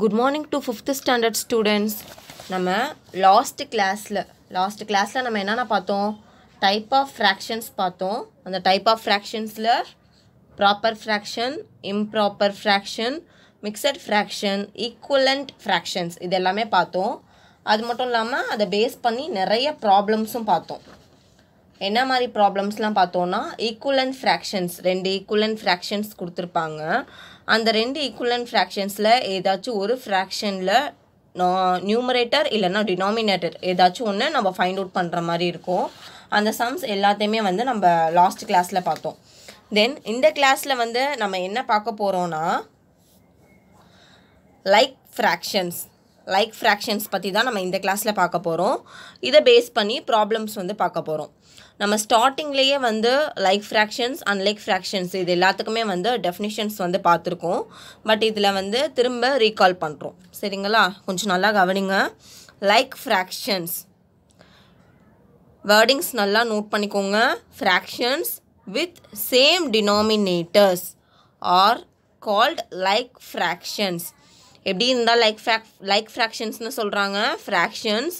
Good morning to fifth standard students நம்ம last கிளாஸில் last கிளாஸில் நம்ம என்னென்ன பார்த்தோம் டைப் ஆஃப் ஃப்ராக்ஷன்ஸ் பார்த்தோம் அந்த டைப் ஆஃப் ஃப்ராக்ஷன்ஸில் proper fraction improper fraction mixed fraction equivalent fractions இது எல்லாமே பார்த்தோம் அது மட்டும் இல்லாமல் அதை பேஸ் பண்ணி நிறைய ப்ராப்ளம்ஸும் பார்த்தோம் என்ன மாதிரி ப்ராப்ளம்ஸ்லாம் பார்த்தோன்னா ஈக்குவலண்ட் ஃப்ராக்ஷன்ஸ் ரெண்டு ஈக்குவலண்ட் ஃப்ராக்ஷன்ஸ் கொடுத்துருப்பாங்க அந்த ரெண்டு ஈக்குவலன் ஃப்ராக்ஷன்ஸில் ஏதாச்சும் ஒரு ஃப்ராக்ஷனில் நியூமரேட்டர் இல்லைன்னா டினாமினேட்டர் ஏதாச்சும் ஒன்று நம்ம ஃபைண்ட் அவுட் பண்ணுற மாதிரி இருக்கும் அந்த சம்ஸ் எல்லாத்தையுமே வந்து நம்ம லாஸ்ட் கிளாஸில் பார்த்தோம் தென் இந்த கிளாஸில் வந்து நம்ம என்ன பார்க்க போகிறோன்னா லைக் ஃப்ராக்ஷன்ஸ் லைக் ஃப்ராக்ஷன்ஸ் பற்றி தான் நம்ம இந்த கிளாஸில் பார்க்க போகிறோம் இதை பேஸ் பண்ணி ப்ராப்ளம்ஸ் வந்து பார்க்க போகிறோம் நம்ம ஸ்டார்டிங்லேயே வந்து லைக் ஃப்ராக்ஷன்ஸ் அன்லைக் ஃப்ராக்ஷன்ஸ் இது எல்லாத்துக்குமே வந்து டெஃபினிஷன்ஸ் வந்து பார்த்துருக்கோம் பட் இதில் வந்து திரும்ப ரீகால் பண்ணுறோம் சரிங்களா கொஞ்சம் நல்லா கவனிங்க லைக் ஃப்ராக்ஷன்ஸ் வேர்டிங்ஸ் நல்லா நோட் பண்ணிக்கோங்க fractions with same denominators are called like fractions எப்படி இருந்தால் லைக் ஃப்ராக் லைக் ஃப்ராக்ஷன்ஸ்னு சொல்கிறாங்க fractions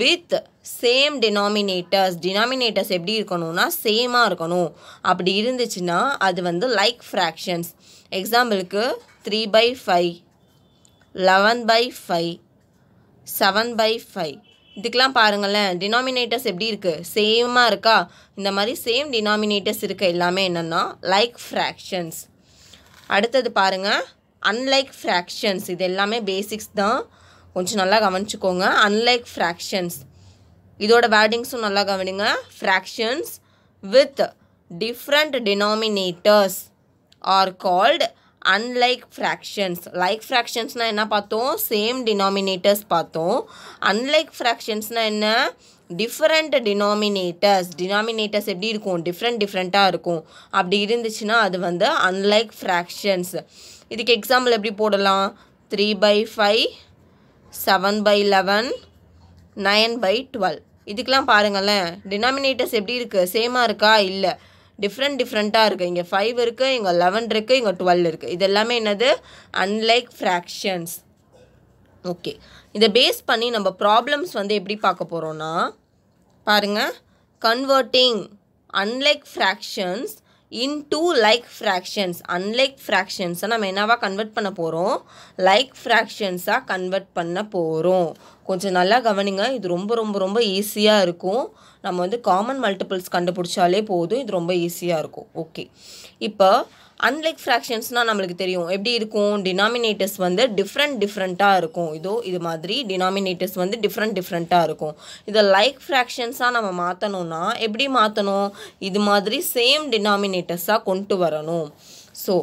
with same denominators denominators எப்படி இருக்கணும்னா சேமாக இருக்கணும் அப்படி இருந்துச்சுன்னா அது வந்து லைக் ஃப்ராக்ஷன்ஸ் எக்ஸாம்பிளுக்கு three by five eleven by five seven by five இதுக்கெலாம் பாருங்களேன் டினாமினேட்டர்ஸ் எப்படி இருக்குது சேமாக இருக்கா இந்த மாதிரி சேம் டினாமினேட்டர்ஸ் இருக்க எல்லாமே என்னென்னா லைக் ஃப்ராக்ஷன்ஸ் அடுத்தது பாருங்கள் அன்லைக் ஃப்ராக்ஷன்ஸ் இது எல்லாமே பேசிக்ஸ் தான் கொஞ்சம் நல்லா கவனிச்சுக்கோங்க அன்லைக் ஃப்ராக்ஷன்ஸ் இதோட வேர்டிங்ஸும் நல்லா கவனிங்க fractions with different denominators are called unlike fractions like ஃப்ராக்ஷன்ஸ்னால் என்ன பார்த்தோம் சேம் டினாமினேட்டர்ஸ் பார்த்தோம் அன்லைக் ஃப்ராக்ஷன்ஸ்னால் என்ன டிஃப்ரெண்ட் டினாமினேட்டர்ஸ் டினாமினேட்டர்ஸ் எப்படி இருக்கும் டிஃப்ரெண்ட் டிஃப்ரெண்ட்டாக இருக்கும் அப்படி இருந்துச்சுன்னா அது வந்து அன்லைக் ஃப்ராக்ஷன்ஸ் இதுக்கு எக்ஸாம்பிள் எப்படி போடலாம் three by five seven by eleven nine by twelve இதுக்கெலாம் பாருங்களேன் டினாமினேட்டர்ஸ் எப்படி இருக்குது சேமாக இருக்கா இல்லை டிஃப்ரெண்ட் டிஃப்ரெண்ட்டாக இருக்குது இங்கே ஃபைவ் இருக்குது இங்கே லெவன் இருக்குது இங்கே டுவெல் இருக்குது இது எல்லாமே என்னது அன்லைக் ஃப்ராக்ஷன்ஸ் ஓகே இதை பேஸ் பண்ணி நம்ம ப்ராப்ளம்ஸ் வந்து எப்படி பார்க்க போகிறோன்னா பாருங்கள் converting unlike fractions into like fractions unlike நாம் நம்ம என்னவாக கன்வெர்ட் பண்ண போகிறோம் லைக் ஃப்ராக்ஷன்ஸாக கன்வெர்ட் பண்ண போகிறோம் கொஞ்சம் நல்லா கவனிங்க இது ரொம்ப ரொம்ப ரொம்ப ஈஸியாக இருக்கும் நம்ம வந்து காமன் மல்டிபிள்ஸ் கண்டுபிடிச்சாலே போதும் இது ரொம்ப ஈஸியாக இருக்கும் ஓகே இப்போ அன்லைக் ஃப்ராக்ஷன்ஸ்னால் நம்மளுக்கு தெரியும் எப்படி இருக்கும் டினாமினேட்டர்ஸ் வந்து டிஃப்ரெண்ட் டிஃப்ரெண்ட்டாக இருக்கும் இதோ இது மாதிரி டினாமினேட்டர்ஸ் வந்து டிஃப்ரெண்ட் டிஃப்ரெண்ட்டாக இருக்கும் இதை லைக் ஃப்ராக்ஷன்ஸாக நம்ம மாற்றணும்னா எப்படி மாற்றணும் இது மாதிரி சேம் டினாமினேட்டர்ஸாக கொண்டு வரணும் ஸோ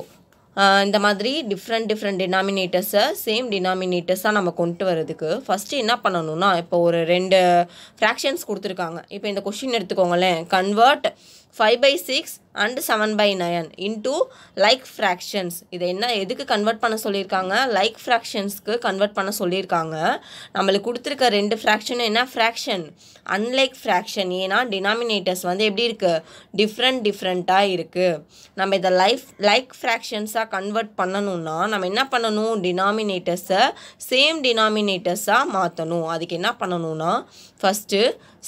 இந்த மாதிரி டிஃப்ரெண்ட் டிஃப்ரெண்ட் டினாமினேட்டர்ஸை சேம் டினாமினேட்டர்ஸாக நம்ம கொண்டு வரதுக்கு ஃபஸ்ட்டு என்ன பண்ணணும்னா இப்போ ஒரு ரெண்டு ஃப்ராக்ஷன்ஸ் கொடுத்துருக்காங்க இப்போ இந்த கொஷின் எடுத்துக்கோங்களேன் convert five by six and seven by nine into like fractions இதை என்ன எதுக்கு கன்வெர்ட் பண்ண சொல்லியிருக்காங்க லைக் ஃப்ராக்ஷன்ஸ்க்கு கன்வெர்ட் பண்ண சொல்லியிருக்காங்க நம்மளுக்கு கொடுத்துருக்க ரெண்டு ஃப்ராக்ஷனும் என்ன ஃப்ராக்ஷன் அன்லைக் ஃப்ராக்ஷன் ஏன்னா டினாமினேட்டர்ஸ் வந்து எப்படி இருக்குது டிஃப்ரெண்ட் டிஃப்ரெண்ட்டாக இருக்குது நம்ம இதை லைஃப் லைக் ஃப்ராக்ஷன்ஸாக கன்வெர்ட் பண்ணனும்னா, நம்ம என்ன பண்ணணும் டினாமினேட்டர்ஸை சேம் டினாமினேட்டர்ஸாக மாற்றணும் அதுக்கு என்ன பண்ணனும்னா, ஃபஸ்ட்டு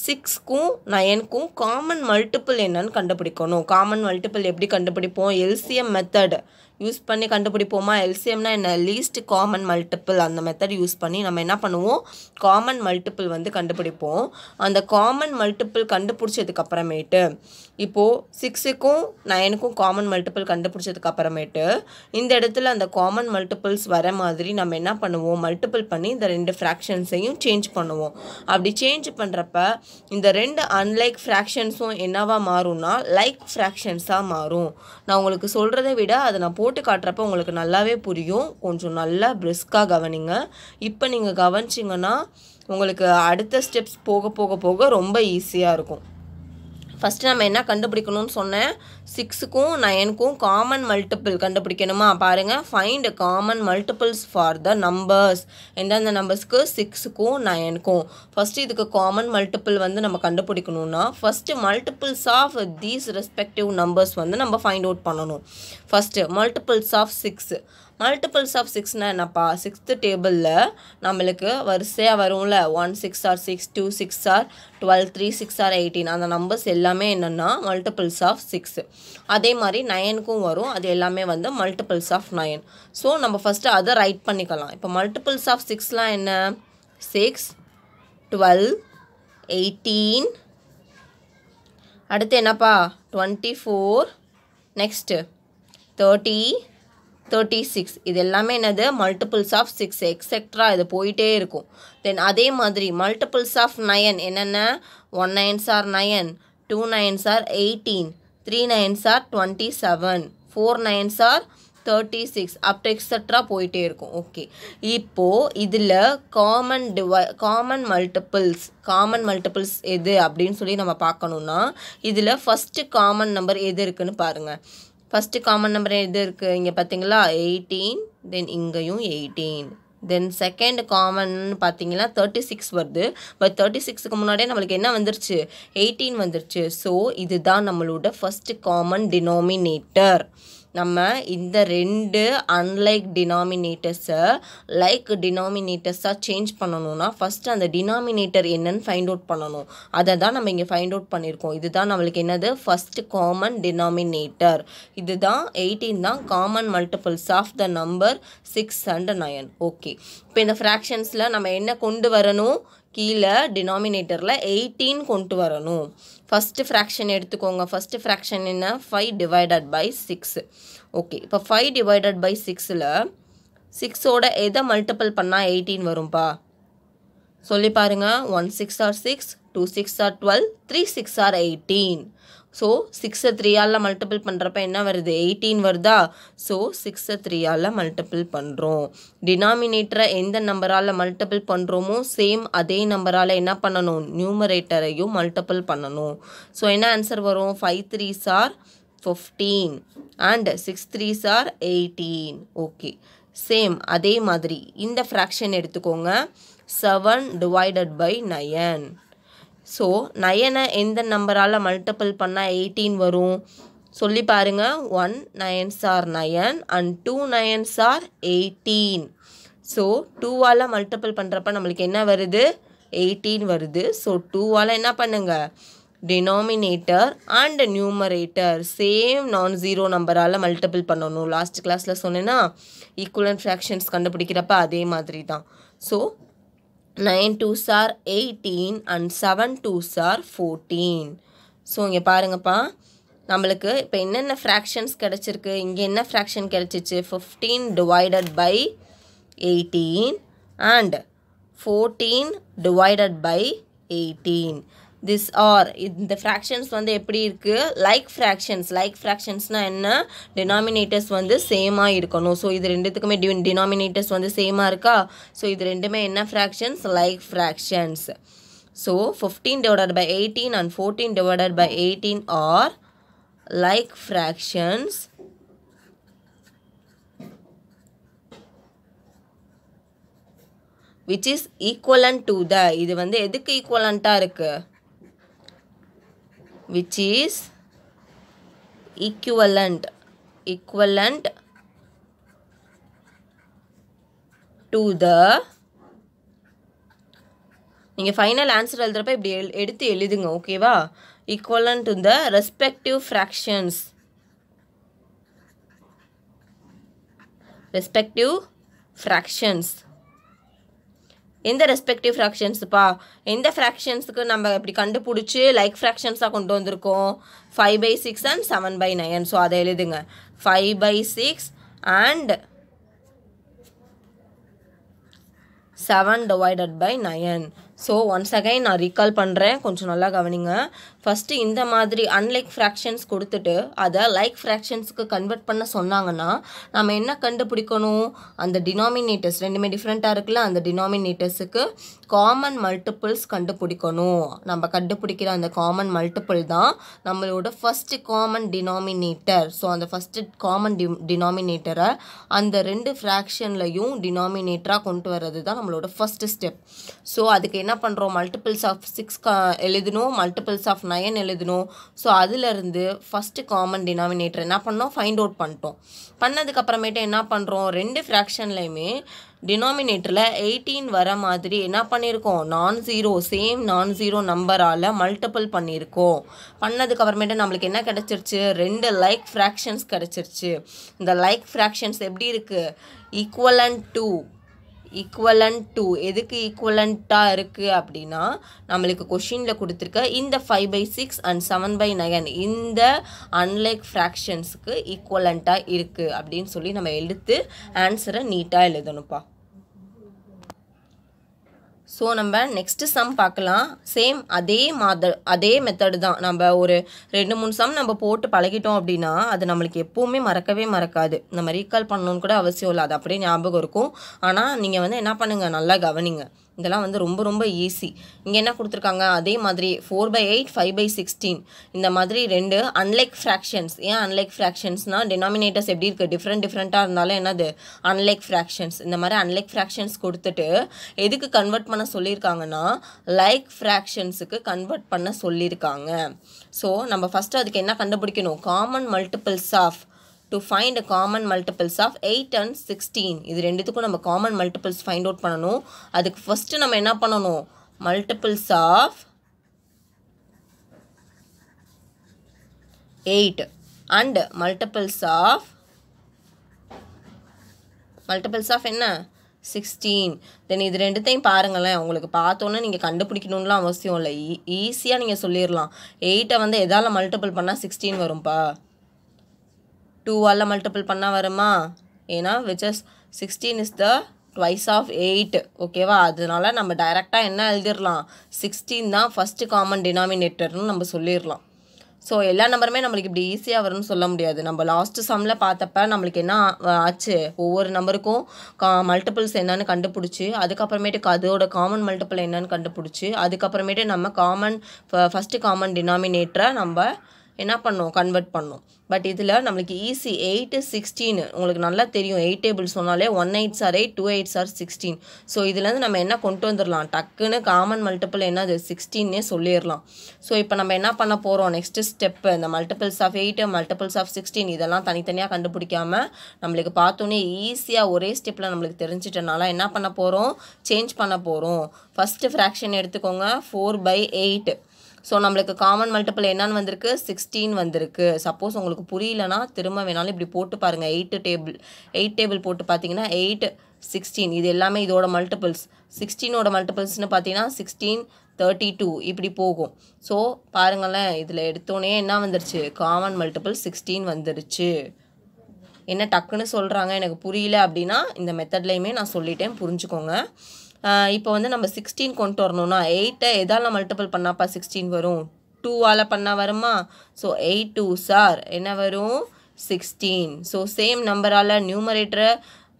சிக்ஸ்க்கும் நயனுக்கும் காமன் மல்டிபிள் என்னன்னு கண்டுபிடிக்கணும் காமன் மல்டிபிள் எப்படி கண்டுபிடிப்போம் எல்சிஎம் மெத்தட் யூஸ் பண்ணி கண்டுபிடிப்போமா எல்சிஎம்னா என்ன லீஸ்ட் காமன் மல்டிப்புள் அந்த மெத்தட் யூஸ் பண்ணி நம்ம என்ன பண்ணுவோம் காமன் மல்டிப்புள் வந்து கண்டுபிடிப்போம் அந்த காமன் மல்டிப்புள் கண்டுபிடிச்சதுக்கு அப்புறமேட்டு இப்போது சிக்ஸுக்கும் நைனுக்கும் காமன் மல்டிப்புள் கண்டுபிடிச்சதுக்கு அப்புறமேட்டு இந்த இடத்துல அந்த காமன் மல்டிப்புள்ஸ் வர மாதிரி நம்ம என்ன பண்ணுவோம் மல்டிப்புள் பண்ணி இந்த ரெண்டு ஃப்ராக்ஷன்ஸையும் சேஞ்ச் பண்ணுவோம் அப்படி சேஞ்ச் பண்ணுறப்ப இந்த ரெண்டு அன்லைக் ஃப்ராக்ஷன்ஸும் என்னவாக மாறும்னா லைக் ஃப்ராக்ஷன்ஸாக மாறும் நான் உங்களுக்கு சொல்கிறத விட அதை நான் போட்டு காட்டுறப்ப உங்களுக்கு நல்லாவே புரியும் கொஞ்சம் நல்லா பிரிஸ்காக கவனிங்க இப்போ நீங்கள் கவனிச்சிங்கன்னா உங்களுக்கு அடுத்த ஸ்டெப்ஸ் போக போக போக ரொம்ப ஈஸியாக இருக்கும் ஃபஸ்ட்டு நம்ம என்ன கண்டுபிடிக்கணும்னு சொன்னேன் சிக்ஸுக்கும் நயனுக்கும் காமன் மல்டிபிள் கண்டுபிடிக்கணுமா பாருங்கள் find common multiples for the numbers எந்தெந்த நம்பர்ஸ்க்கு சிக்ஸுக்கும் நயனுக்கும் ஃபஸ்ட்டு இதுக்கு காமன் மல்டிபிள் வந்து நம்ம கண்டுபிடிக்கணும்னா first multiples of these respective numbers வந்து நம்ம ஃபைண்ட் அவுட் பண்ணணும் first multiples of six multiples of சிக்ஸ்னால் என்னப்பா சிக்ஸ்த்து டேபிளில் நம்மளுக்கு வரிசையாக வரும்ல one six are six two six are twelve three six are eighteen அந்த நம்பர்ஸ் எல்லாமே என்னென்னா மல்டிபிள்ஸ் ஆஃப் சிக்ஸு அதே மாதிரி நயனுக்கும் வரும் அது எல்லாமே வந்து மல்டிபிள்ஸ் ஆஃப் நயன் ஸோ நம்ம ஃபஸ்ட்டு அதை ரைட் பண்ணிக்கலாம் இப்போ மல்டிபிள்ஸ் ஆஃப் சிக்ஸ்லாம் என்ன சிக்ஸ் டுவெல் எயிட்டீன் அடுத்து என்னப்பா twenty four next thirty thirty six இது எல்லாமே என்னது மல்டிபிள்ஸ் ஆஃப் சிக்ஸ் எக்ஸெக்ட்ரா இது போயிட்டே இருக்கும் தென் அதே மாதிரி மல்டிபிள்ஸ் ஆஃப் நயன் என்னென்ன one nines are nine two nines are eighteen three nines are twenty seven four nines are thirty six அப்படி எக்ஸட்ரா போயிட்டே இருக்கும் ஓகே இப்போது இதில் காமன் டிவை காமன் மல்டிபிள்ஸ் காமன் மல்டிபிள்ஸ் எது அப்படின்னு சொல்லி நம்ம பார்க்கணுன்னா இதில் ஃபஸ்ட்டு காமன் நம்பர் எது இருக்குன்னு பாருங்கள் ஃபஸ்ட்டு காமன் நம்பர் எது இருக்குது இங்கே பார்த்தீங்களா எயிட்டீன் தென் இங்கேயும் எயிட்டீன் தென் செகண்ட் காமன் பார்த்தீங்கன்னா தேர்ட்டி சிக்ஸ் வருது பட் தேர்ட்டி சிக்ஸுக்கு முன்னாடியே நம்மளுக்கு என்ன வந்துருச்சு எயிட்டீன் வந்துருச்சு ஸோ இதுதான் நம்மளோட ஃபஸ்ட்டு காமன் டினாமினேட்டர் நம்ம இந்த ரெண்டு அன்லைக் டினாமினேட்டர்ஸை லைக் டினாமினேட்டர்ஸாக சேஞ்ச் பண்ணணும்னா ஃபஸ்ட்டு அந்த டினாமினேட்டர் என்னன்னு ஃபைண்ட் அவுட் பண்ணணும் அதை தான் நம்ம இங்கே ஃபைண்ட் அவுட் பண்ணியிருக்கோம் இதுதான் நம்மளுக்கு என்னது ஃபஸ்ட்டு காமன் டினாமினேட்டர் இதுதான் எயிட்டீன் தான் common multiples of the number six and nine okay இப்போ இந்த ஃப்ராக்ஷன்ஸில் நம்ம என்ன கொண்டு வரணும் கீழே டினாமினேட்டரில் எயிட்டீன் கொண்டு வரணும் ஃபஸ்ட்டு ஃப்ராக்ஷன் எடுத்துக்கோங்க ஃபஸ்ட்டு ஃப்ராக்ஷன் என்ன five divided by six okay இப்போ ஃபைவ் டிவைடட் பை சிக்ஸில் சிக்ஸோட எதை மல்டிபிள் பண்ணால் எயிட்டீன் வரும்பா சொல்லி பாருங்கள் one six are six two six are twelve three six are eighteen so சிக்ஸை த்ரீயால் மல்டிபிள் பண்ணுறப்ப என்ன வருது எயிட்டீன் வருதா ஸோ சிக்ஸை த்ரீயால் மல்டிபிள் பண்ணுறோம் டினாமினேட்டரை எந்த நம்பரால் மல்டிபிள் பண்ணுறோமோ சேம் அதே நம்பரால் என்ன பண்ணணும் நியூமரேட்டரையும் மல்டிபிள் பண்ணணும் ஸோ என்ன ஆன்சர் வரும் five three are fifteen and six three are eighteen okay same அதே மாதிரி இந்த ஃப்ராக்ஷன் எடுத்துக்கோங்க seven divided by nine so நயனை எந்த நம்பரால் மல்டிபிள் பண்ணால் எயிட்டீன் வரும் சொல்லி பாருங்கள் one nines are nine and two nines are eighteen so டூவால் மல்டிபிள் பண்ணுறப்ப நம்மளுக்கு என்ன வருது எயிட்டீன் வருது ஸோ டூவால் என்ன பண்ணுங்கள் denominator and numerator same non zero நம்பரால் மல்டிபிள் பண்ணணும் லாஸ்ட் கிளாஸில் சொன்னேன்னா ஈக்குவல் ஃப்ராக்ஷன்ஸ் கண்டுபிடிக்கிறப்ப அதே மாதிரி தான் so nine twos are eighteen and seven twos are fourteen so இங்கே பாருங்கப்பா நம்மளுக்கு இப்போ என்னென்ன ஃப்ராக்ஷன்ஸ் கிடச்சிருக்கு இங்கே என்ன ஃப்ராக்ஷன் கிடச்சிச்சு fifteen divided by eighteen and fourteen divided by eighteen this are இந்த ஃப்ராக்ஷன்ஸ் வந்து எப்படி இருக்குது லைக் ஃப்ராக்ஷன்ஸ் லைக் ஃப்ராக்ஷன்ஸ்னால் என்ன denominators வந்து சேமாக இருக்கணும் ஸோ இது ரெண்டுத்துக்குமே டி டினாமினேட்டர்ஸ் வந்து சேமாக இருக்கா ஸோ இது ரெண்டுமே என்ன fractions like fractions so fifteen divided by 18 and fourteen divided by eighteen are like fractions which is equivalent to the இது வந்து எதுக்கு ஈக்குவலண்ட்டாக இருக்குது which is equivalent equivalent to the நீங்க ஃபைனல் ஆன்சர் எழுதறப்ப இப்படி எடிட் எழுதிடுங்க ஓகேவா ஈக்குவலेंट அந்த ரெஸ்பெக்டிவ் फ्रैक्शंस ரெஸ்பெக்டிவ் फ्रैक्शंस எந்த ரெஸ்பெக்டிவ் ஃப்ராக்ஷன்ஸுப்பா எந்த ஃப்ராக்ஷன்ஸுக்கு நம்ம இப்படி கண்டுபிடிச்சி லைக் ஃப்ராக்ஷன்ஸாக கொண்டு வந்திருக்கோம் five by six and seven by nine so அதை எழுதுங்க five by six and seven divided by nine so once again நான் ரீகால் பண்ணுறேன் கொஞ்சம் நல்லா கவனிங்க ஃபஸ்ட்டு இந்த மாதிரி அன்லைக் ஃப்ராக்ஷன்ஸ் கொடுத்துட்டு அதை லைக் ஃப்ராக்ஷன்ஸுக்கு கன்வெர்ட் பண்ண சொன்னாங்கன்னா நம்ம என்ன கண்டுபிடிக்கணும் அந்த டினாமினேட்டர்ஸ் ரெண்டுமே டிஃப்ரெண்ட்டாக இருக்குல்ல அந்த டினாமினேட்டர்ஸுக்கு காமன் மல்டிபிள்ஸ் கண்டுபிடிக்கணும் நம்ம கண்டுபிடிக்கிற அந்த காமன் மல்டிபிள் தான் நம்மளோட ஃபஸ்ட்டு காமன் டினாமினேட்டர் ஸோ அந்த ஃபஸ்ட்டு காமன் டி டினாமினேட்டரை அந்த ரெண்டு ஃப்ராக்ஷன்லையும் டினாமினேட்டராக கொண்டு வர்றது தான் நம்மளோட ஃபஸ்ட்டு ஸ்டெப் ஸோ அதுக்கு என்ன பண்ணுறோம் மல்டிபிள்ஸ் ஆஃப் சிக்ஸ் எழுதணும் மல்டிபிள்ஸ் ஆஃப் நைன் நயன் எழுதணும் ஸோ அதிலிருந்து ஃபஸ்ட்டு காமன் டினாமினேட்டர் என்ன பண்ணோம் ஃபைண்ட் அவுட் பண்ணிட்டோம் பண்ணதுக்கப்புறமேட்டு என்ன பண்ணுறோம் ரெண்டு ஃப்ராக்ஷன்லையுமே டினாமினேட்டரில் எயிட்டீன் வர மாதிரி என்ன பண்ணியிருக்கோம் non zero same non zero நம்பரால் மல்டிபிள் பண்ணியிருக்கோம் பண்ணதுக்கு அப்புறமேட்டு நம்மளுக்கு என்ன கிடச்சிருச்சு ரெண்டு லைக் ஃப்ராக்ஷன்ஸ் கிடச்சிருச்சு இந்த லைக் ஃப்ராக்ஷன்ஸ் எப்படி இருக்குது equal and to equivalent to எதுக்கு ஈக்குவலண்ட்டாக இருக்குது அப்படின்னா நம்மளுக்கு கொஷினில் கொடுத்துருக்க இந்த five by six and seven by nine இந்த அன்லைக் ஃப்ராக்ஷன்ஸுக்கு ஈக்குவலண்ட்டாக இருக்குது அப்படின்னு சொல்லி நம்ம எடுத்து ஆன்சரை நீட்டாக எழுதணும்ப்பா ஸோ நம்ம நெக்ஸ்ட்டு சம் பார்க்கலாம் சேம் அதே மாத அதே மெத்தடு தான் நம்ம ஒரு ரெண்டு மூணு சம் நம்ம போட்டு பழகிட்டோம் அப்படின்னா அது நம்மளுக்கு எப்போவுமே மறக்கவே மறக்காது நம்ம ரீகால் பண்ணணும்னு கூட அவசியம் இல்லை அது அப்படியே ஞாபகம் இருக்கும் ஆனால் நீங்கள் வந்து என்ன பண்ணுங்கள் நல்லா கவனிங்க இதெல்லாம் வந்து ரொம்ப ரொம்ப ஈஸி இங்கே என்ன கொடுத்துருக்காங்க அதே மாதிரி four by eight five by sixteen இந்த மாதிரி ரெண்டு அன்லைக் ஃப்ராக்ஷன்ஸ் ஏன் அன்லைக் ஃப்ராக்ஷன்ஸ்னால் டெனாமினேட்டர்ஸ் எப்படி இருக்குது டிஃப்ரெண்ட் டிஃப்ரெண்ட்டாக இருந்தாலும் என்னது அன்லைக் ஃப்ராக்ஷன்ஸ் இந்த மாதிரி அன்லைக் ஃப்ராக்ஷன்ஸ் கொடுத்துட்டு எதுக்கு கன்வெர்ட் பண்ண சொல்லியிருக்காங்கன்னா லைக் ஃப்ராக்ஷன்ஸுக்கு கன்வெர்ட் பண்ண சொல்லியிருக்காங்க ஸோ நம்ம ஃபஸ்ட்டு அதுக்கு என்ன கண்டுபிடிக்கணும் common multiples of to find common multiples of eight and sixteen இது ரெண்டுத்துக்கும் நம்ம காமன் மல்டிபிள்ஸ் ஃபைண்ட் அவுட் பண்ணணும் அதுக்கு ஃபஸ்ட்டு நம்ம என்ன பண்ணணும் multiples of eight and multiples of multiples of என்ன சிக்ஸ்டீன் தென் இது ரெண்டுத்தையும் பாருங்களேன் உங்களுக்கு பார்த்தோன்னே நீங்கள் கண்டுபிடிக்கணுன்லாம் அவசியம் இல்லை ஈ e-, ஈஸியாக நீங்கள் சொல்லிடலாம் எயிட்டை வந்து எதால் மல்டிபிள் பண்ணால் சிக்ஸ்டீன் வரும்ப்பா டூவால் மல்டிபிள் பண்ணால் வருமா ஏன்னா which sixteen is the twice of eight ஓகேவா அதனால நம்ம டைரெக்டாக என்ன எழுதிடலாம் சிக்ஸ்டீன் தான் ஃபஸ்ட்டு காமன் டினாமினேட்டர்னு நம்ம சொல்லிடலாம் ஸோ எல்லா நம்பருமே நம்மளுக்கு இப்படி ஈஸியாக வரும்னு சொல்ல முடியாது நம்ம லாஸ்ட்டு சம்மில் பார்த்தப்ப நம்மளுக்கு என்ன ஆச்சு ஒவ்வொரு நம்பருக்கும் கா மல்டிபிள்ஸ் என்னன்னு கண்டுபிடிச்சி அதுக்கப்புறமேட்டுக்கு அதோட காமன் மல்டிபிள் என்னன்னு கண்டுபிடிச்சி அதுக்கப்புறமேட்டு நம்ம காமன் ஃபஸ்ட்டு காமன் டினாமினேட்டரை நம்ம என்ன பண்ணும் கன்வெர்ட் பண்ணும் பட் இதில் நம்மளுக்கு ஈஸி எயிட்டு சிக்ஸ்டீன் உங்களுக்கு நல்லா தெரியும் எயிட் டேபிள் சொன்னாலே one eights are eight two eight are sixteen so இதுலேருந்து நம்ம என்ன கொண்டு வந்துடலாம் டக்குன்னு காமன் மல்டிபிள் என்னது சிக்ஸ்டீன்னே சொல்லிடலாம் ஸோ இப்போ நம்ம என்ன பண்ண போகிறோம் நெக்ஸ்ட்டு ஸ்டெப்பு இந்த multiples of eight multiples of sixteen இதெல்லாம் தனித்தனியாக கண்டுபிடிக்காமல் நம்மளுக்கு பார்த்தோன்னே ஈஸியாக ஒரே ஸ்டெப்பில் நம்மளுக்கு தெரிஞ்சிட்டனால என்ன பண்ண போகிறோம் சேஞ்ச் பண்ண போகிறோம் ஃபஸ்ட்டு ஃப்ராக்ஷன் எடுத்துக்கோங்க ஃபோர் பை எயிட்டு ஸோ நம்மளுக்கு காமன் மல்டிபிள் என்னன்னு வந்திருக்கு சிக்ஸ்டீன் வந்திருக்கு சப்போஸ் உங்களுக்கு புரியலனா திரும்ப வேணாலும் இப்படி போட்டு பாருங்கள் எயிட்டு டேபிள் எயிட் டேபிள் போட்டு பார்த்தீங்கன்னா எயிட் சிக்ஸ்டீன் இது எல்லாமே இதோட மல்டிபிள்ஸ் சிக்ஸ்டீனோட மல்டிபிள்ஸ்னு பார்த்தீங்கன்னா சிக்ஸ்டீன் தேர்ட்டி டூ இப்படி போகும் ஸோ பாருங்களேன் இதில் எடுத்தோடனே என்ன வந்துருச்சு காமன் மல்டிபிள் சிக்ஸ்டீன் வந்துருச்சு என்ன டக்குன்னு சொல்கிறாங்க எனக்கு புரியல அப்படின்னா இந்த மெத்தட்லேயுமே நான் சொல்லிட்டேன் புரிஞ்சுக்கோங்க இப்போ வந்து நம்ம சிக்ஸ்டீன் கொண்டு வரணும்னா எயிட்டை எதால் மல்டிபிள் பண்ணாப்பா சிக்ஸ்டீன் வரும் டூவால் பண்ணால் வருமா ஸோ எயிட் டூ சார் என்ன வரும் சிக்ஸ்டீன் ஸோ சேம் நம்பரால் நியூமரேட்டரை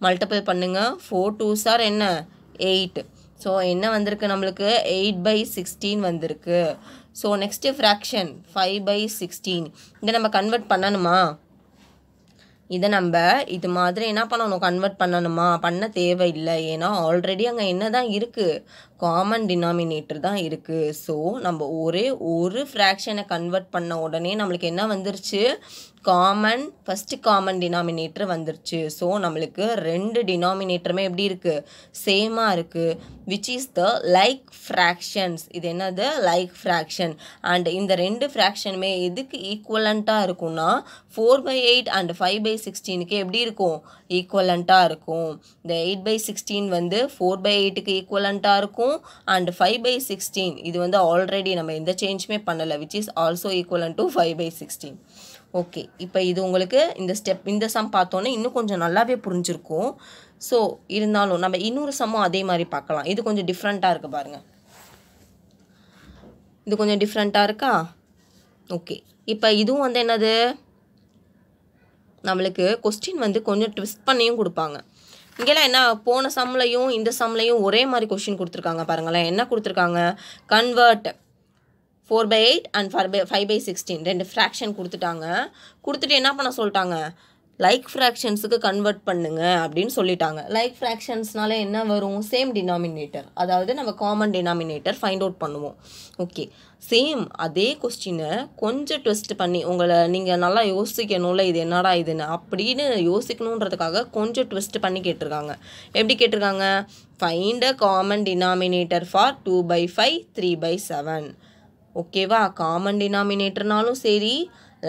மல்டிபிள் பண்ணுங்கள் ஃபோர் டூ சார் என்ன எயிட் ஸோ என்ன வந்திருக்கு நம்மளுக்கு எயிட் பை சிக்ஸ்டீன் வந்திருக்கு so next fraction five by sixteen இதை நம்ம கன்வெர்ட் பண்ணணுமா இதை நம்ம இது மாதிரி என்ன பண்ணணும் கன்வெர்ட் பண்ணணுமா பண்ண தேவையில்லை ஏன்னா ஆல்ரெடி அங்கே என்ன தான் இருக்குது காமன் டினாமினேட்டர் தான் இருக்குது ஸோ நம்ம ஒரே ஒரு ஃப்ராக்ஷனை கன்வெர்ட் பண்ண உடனே நம்மளுக்கு என்ன வந்துருச்சு காமன் ஃபஸ்ட்டு காமன் டினாமினேட்டர் வந்துருச்சு ஸோ நம்மளுக்கு ரெண்டு டினாமினேட்டருமே எப்படி இருக்குது சேமாக இருக்குது which is the like fractions இது என்னது லைக் ஃப்ராக்ஷன் அண்ட் இந்த ரெண்டு ஃப்ராக்ஷனுமே எதுக்கு ஈக்குவலண்ட்டாக இருக்கும்னா four by eight and five by சிக்ஸ்டீனுக்கு எப்படி இருக்கும் ஈக்குவலண்ட்டாக இருக்கும் இந்த எயிட் பை சிக்ஸ்டீன் வந்து ஃபோர் பை எயிட்டுக்கு ஈக்குவலண்ட்டாக இருக்கும் அண்ட் ஃபைவ் பை சிக்ஸ்டீன் இது வந்து ஆல்ரெடி நம்ம எந்த சேஞ்சுமே பண்ணலை which is also equivalent to five by sixteen okay இப்போ இது உங்களுக்கு இந்த ஸ்டெப் இந்த சம் பார்த்தோன்னே இன்னும் கொஞ்சம் நல்லாவே புரிஞ்சிருக்கும் ஸோ இருந்தாலும் நம்ம இன்னொரு சம்மும் அதே மாதிரி பார்க்கலாம் இது கொஞ்சம் டிஃப்ரெண்ட்டாக இருக்குது பாருங்கள் இது கொஞ்சம் டிஃப்ரெண்ட்டாக இருக்கா ஓகே இப்போ இதுவும் வந்து என்னது நம்மளுக்கு கொஸ்டின் வந்து கொஞ்சம் ட்விஸ்ட் பண்ணியும் கொடுப்பாங்க இங்கெல்லாம் என்ன போன சம்லையும் இந்த சம்லையும் ஒரே மாதிரி கொஸ்டின் கொடுத்துருக்காங்க பாருங்களேன் என்ன கொடுத்துருக்காங்க convert four by eight and four by five by sixteen ரெண்டு ஃப்ராக்ஷன் கொடுத்துட்டாங்க கொடுத்துட்டு என்ன பண்ண சொல்லிட்டாங்க லைக் ஃப்ராக்ஷன்ஸுக்கு கன்வெர்ட் பண்ணுங்க அப்படின்னு சொல்லிட்டாங்க லைக் ஃப்ராக்ஷன்ஸ்னால என்ன வரும் சேம் டினாமினேட்டர் அதாவது நம்ம காமன் டினாமினேட்டர் ஃபைண்ட் அவுட் பண்ணுவோம் ஓகே சேம் அதே கொஸ்டினை கொஞ்சம் ட்விஸ்ட் பண்ணி உங்களை நீங்கள் நல்லா யோசிக்கணும்ல இது என்னடா இதுன்னு அப்படின்னு யோசிக்கணுன்றதுக்காக கொஞ்சம் ட்விஸ்ட் பண்ணி கேட்டிருக்காங்க எப்படி கேட்டிருக்காங்க find a common denominator for two by five three by seven ஓகேவா காமன் டினாமினேட்டர்னாலும் சரி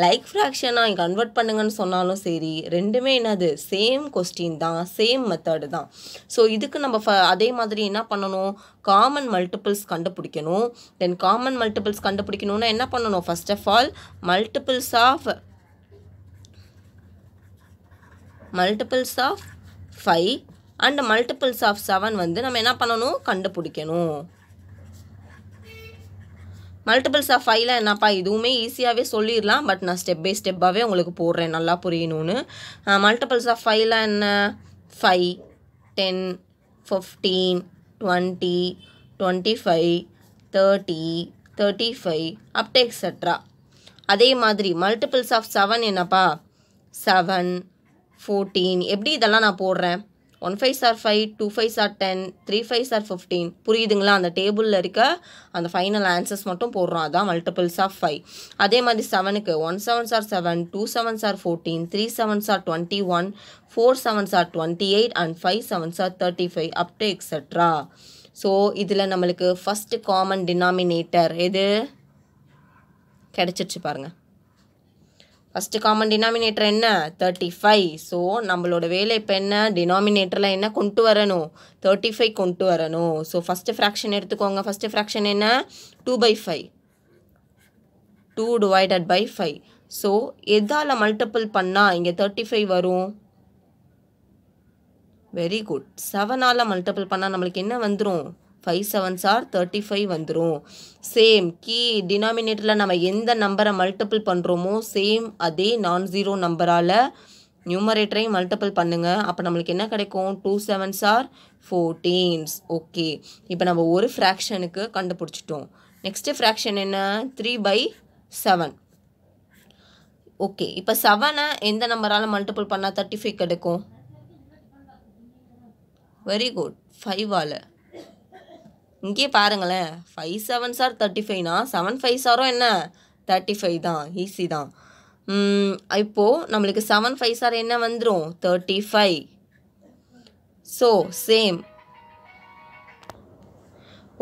லைக் ஃப்ராக்ஷனாக கன்வெர்ட் பண்ணுங்கன்னு சொன்னாலும் சரி ரெண்டுமே என்னது சேம் கொஸ்டின் தான் சேம் மெத்தடு தான் ஸோ இதுக்கு நம்ம ஃப அதே மாதிரி என்ன பண்ணணும் காமன் மல்டிபிள்ஸ் கண்டுபிடிக்கணும் தென் காமன் மல்டிபிள்ஸ் கண்டுபிடிக்கணும்னா என்ன பண்ணணும் first of all multiples of multiples of five and multiples of seven வந்து நம்ம என்ன பண்ணணும் கண்டுபிடிக்கணும் மல்டிபிள்ஸ் ஆஃப் ஃபைவ்ல என்னப்பா இதுவுமே ஈஸியாகவே சொல்லிடலாம் பட் நான் ஸ்டெப் பை ஸ்டெப்பாகவே உங்களுக்கு போடுறேன் நல்லா புரியணும்னு மல்டிபிள்ஸ் ஆஃப் ஃபைவ்ல என்ன five ten fifteen twenty twenty five thirty thirty five up to extra அதே மாதிரி மல்டிபிள்ஸ் ஆஃப் செவன் என்னப்பா செவன் ஃபோர்டீன் எப்படி இதெல்லாம் நான் போடுறேன் one five are five two five are ten three five are fifteen புரியுதுங்களா அந்த டேபிளில் இருக்க அந்த ஃபைனல் ஆன்சர்ஸ் மட்டும் போடுறோம் அதான் மல்டிபிள்ஸ் ஆஃப் ஃபைவ் அதே மாதிரி செவனுக்கு one seven are seven two seven are fourteen three seven are twenty one four seven are twenty eight and five seven are thirty five up to extra so இதில் நம்மளுக்கு first common denominator எது கிடச்சிருச்சு பாருங்கள் first common denominator என்ன thirty five so நம்மளோட வேலை இப்போ என்ன டினாமினேட்டரில் என்ன கொண்டு வரணும் தேர்ட்டி ஃபைவ் கொண்டு வரணும் ஸோ ஃபஸ்ட்டு ஃப்ராக்ஷன் எடுத்துக்கோங்க ஃபஸ்ட்டு ஃப்ராக்ஷன் என்ன two by five two divided by five so எதால் மல்டிப்புள் பண்ணால் இங்கே தேர்ட்டி ஃபைவ் வரும் வெரி குட் செவனால் மல்டிப்புள் பண்ணால் நம்மளுக்கு என்ன வந்துடும் five sevens are thirty five வந்துடும் சேம் கீ டினாமினேட்டரில் நம்ம எந்த நம்பரை மல்டிபிள் பண்ணுறோமோ சேம் அதே நான் ஜீரோ நம்பரால் நியூமரேட்டரையும் மல்டிபிள் பண்ணுங்கள் அப்போ நம்மளுக்கு என்ன கிடைக்கும் two sevens are fourteens okay இப்போ நம்ம ஒரு ஃப்ராக்ஷனுக்கு கண்டுபிடிச்சிட்டோம் நெக்ஸ்ட்டு ஃப்ராக்ஷன் என்ன த்ரீ பை செவன் ஓகே இப்போ செவனை எந்த நம்பரால் மல்டிபிள் பண்ணால் தேர்ட்டி ஃபைவ் கிடைக்கும் வெரி குட் ஃபைவால் இங்கே பாருங்களேன் ஃபைவ் செவன் சார் தேர்ட்டி ஃபைவ்னா செவன் ஃபைவ் சாரும் என்ன தேர்ட்டி ஃபைவ் தான் ஈஸி தான் இப்போது நம்மளுக்கு செவன் ஃபைவ் சார் என்ன வந்துடும் thirty five so same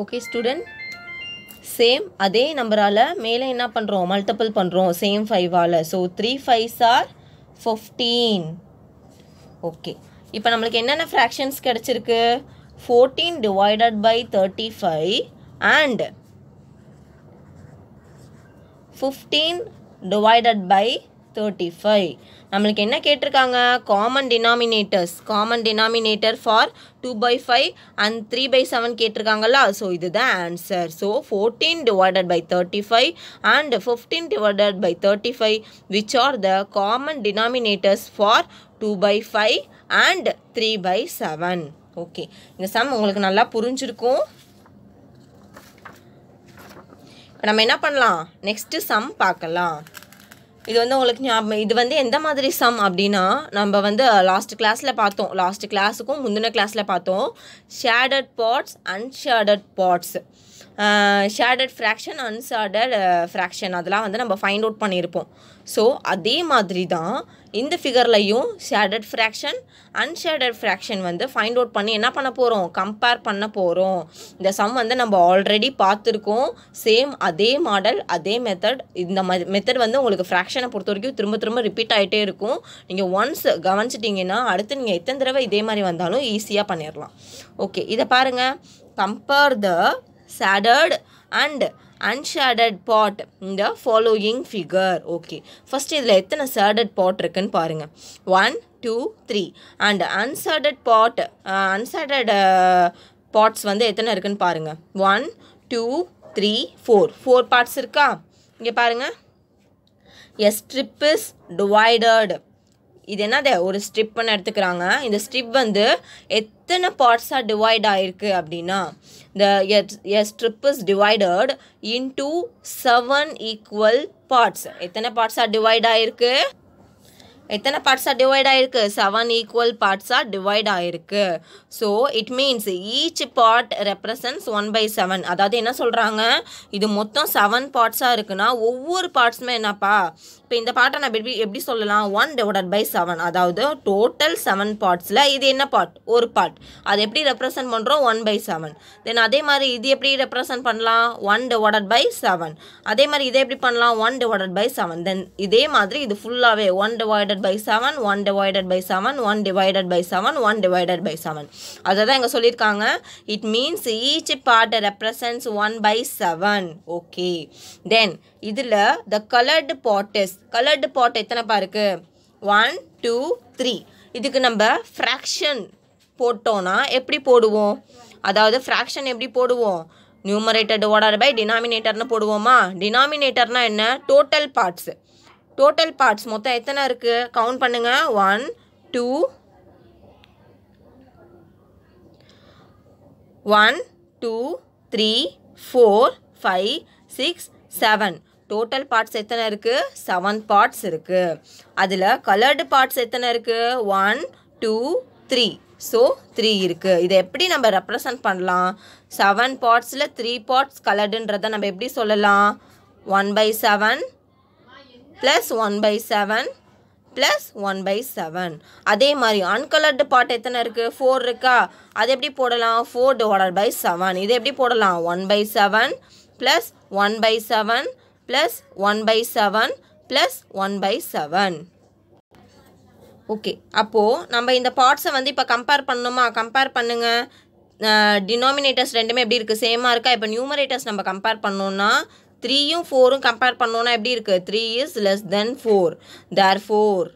okay student same அதே நம்பரால் மேலே என்ன பண்ணுறோம் மல்டிபிள் பண்ணுறோம் சேம் ஃபைவால் so three five are fifteen okay இப்போ நம்மளுக்கு என்னென்ன ஃப்ராக்ஷன்ஸ் கிடச்சிருக்கு 14 divided by 35 and 15 divided by 35. நம்மிலுக்கு என்ன கேட்டிருக்காங்க? Common denominators. Common denominator for 2 by 5 and 3 by 7 கேட்டிருக்காங்களா? So, இது the answer. So, 14 divided by 35 and 15 divided by 35 which are the common denominators for 2 by 5 and 3 by 7. Okay இந்த sum உங்களுக்கு நல்லா புரிஞ்சிருக்கும் இப்போ நம்ம என்ன பண்ணலாம் நெக்ஸ்ட்டு சம் பார்க்கலாம் இது வந்து உங்களுக்கு ஞாபகம் இது வந்து எந்த மாதிரி சம் அப்படின்னா நம்ம வந்து லாஸ்ட் கிளாஸில் பார்த்தோம் லாஸ்ட் கிளாஸுக்கும் முந்தின கிளாஸில் பார்த்தோம் shaded parts unshaded parts shaded fraction unshaded fraction அதெல்லாம் வந்து நம்ம ஃபைண்ட் அவுட் பண்ணியிருப்போம் ஸோ அதே மாதிரி தான் இந்த ஃபிகர்லையும் ஷேடட் ஃப்ராக்ஷன் அன்ஷேடட் ஃப்ராக்ஷன் வந்து ஃபைண்ட் அவுட் பண்ணி என்ன பண்ண போகிறோம் கம்பேர் பண்ண போகிறோம் இந்த சம் வந்து நம்ம ஆல்ரெடி பார்த்துருக்கோம் சேம் அதே மாடல் அதே மெத்தட் இந்த மெத்தட் வந்து உங்களுக்கு ஃப்ராக்ஷனை பொறுத்த வரைக்கும் திரும்ப திரும்ப ரிப்பீட் ஆகிட்டே இருக்கும் நீங்கள் ஒன்ஸ் கவனிச்சிட்டிங்கன்னா அடுத்து நீங்கள் எத்தனை தடவை இதே மாதிரி வந்தாலும் ஈஸியாக பண்ணிடலாம் ஓகே இதை பாருங்கள் compare the shaded and unshaded part இந்த ஃபாலோயிங் ஃபிகர் ஓகே ஃபஸ்ட் இதில் எத்தனை சேடட் பாட் இருக்குன்னு பாருங்கள் one two three and unshaded part unshaded parts வந்து எத்தனை இருக்குன்னு பாருங்கள் one two three four four parts இருக்கா இங்கே பாருங்கள் எ ஸ்ட்ரிப் இஸ் டிவைடட் இது என்னது ஒரு ஸ்ட்ரிப்னு எடுத்துக்கிறாங்க இந்த ஸ்ட்ரிப் வந்து எத் எத்தனை பார்ட்ஸாக டிவைட் ஆகிருக்கு அப்படின்னா the a strip is divided into seven equal parts எத்தனை பார்ட்ஸாக டிவைட் ஆகிருக்கு எத்தனை பார்ட்ஸாக டிவைட் ஆகிருக்கு செவன் ஈக்குவல் பார்ட்ஸாக டிவைட் ஆகிருக்கு so it means each part represents one by seven அதாவது என்ன சொல்கிறாங்க இது மொத்தம் செவன் பார்ட்ஸாக இருக்குன்னா ஒவ்வொரு பார்ட்ஸுமே என்னப்பா இப்போ இந்த பார்ட்டை நான் எப்படி எப்படி சொல்லலாம் ஒன் டிவைடட் பை செவன் அதாவது டோட்டல் செவன் பார்ட்ஸில் இது என்ன பார்ட் ஒரு பார்ட் அது எப்படி ரெப்ரசன்ட் பண்ணுறோம் ஒன் பை செவன் தென் அதே மாதிரி இது எப்படி ரெப்ரசன்ட் பண்ணலாம் ஒன் டிவைடட் பை செவன் அதே மாதிரி இதை எப்படி பண்ணலாம் one divided by seven then இதே மாதிரி இது ஃபுல்லாகவே one divided divided by 7 1 divided by 7 1 divided by 7 1 divided by 7 அதை தான் இங்கே சொல்லியிருக்காங்க it means each part represents one by seven okay then இதில் த கலர்டு பாட்டஸ் கலர்டு பாட் எத்தனைப்பா இருக்குது ஒன் டூ த்ரீ இதுக்கு நம்ம ஃப்ராக்ஷன் போட்டோன்னா எப்படி போடுவோம் அதாவது ஃப்ராக்ஷன் எப்படி போடுவோம் நியூமரேட்டட் டிவைடட் பை டினாமினேட்டர்னு போடுவோமா டினாமினேட்டர்னால் என்ன டோட்டல் பார்ட்ஸு டோட்டல் பார்ட்ஸ் மொத்தம் எத்தனை இருக்குது கவுண்ட் பண்ணுங்கள் one two one two three four five six seven total parts எத்தனை இருக்குது செவன் பார்ட்ஸ் இருக்குது அதில் கலர்டு பார்ட்ஸ் எத்தனை இருக்குது one two three so three இருக்குது இதை எப்படி நம்ம ரெப்ரசன்ட் பண்ணலாம் செவன் பார்ட்ஸில் த்ரீ பார்ட்ஸ் கலர்டுன்றதை நம்ம எப்படி சொல்லலாம் one by seven plus one by seven plus one by seven அதே மாதிரி அன்கலர்டு பார்ட் எத்தனை இருக்குது ஃபோர் இருக்கா அது எப்படி போடலாம் ஃபோர் டிவைடட் பை செவன் இது எப்படி போடலாம் one by seven plus one by seven plus one by seven plus one by seven okay அப்போது நம்ம இந்த பார்ட்ஸை வந்து இப்போ கம்பேர் பண்ணணுமா கம்பேர் பண்ணுங்கள் டினாமினேட்டர்ஸ் ரெண்டுமே எப்படி இருக்குது சேமாக இருக்கா இப்போ நியூமரேட்டர்ஸ் நம்ம கம்பேர் பண்ணோன்னா த்ரீயும் ஃபோரும் கம்பேர் பண்ணோன்னா எப்படி இருக்குது three is less than four therefore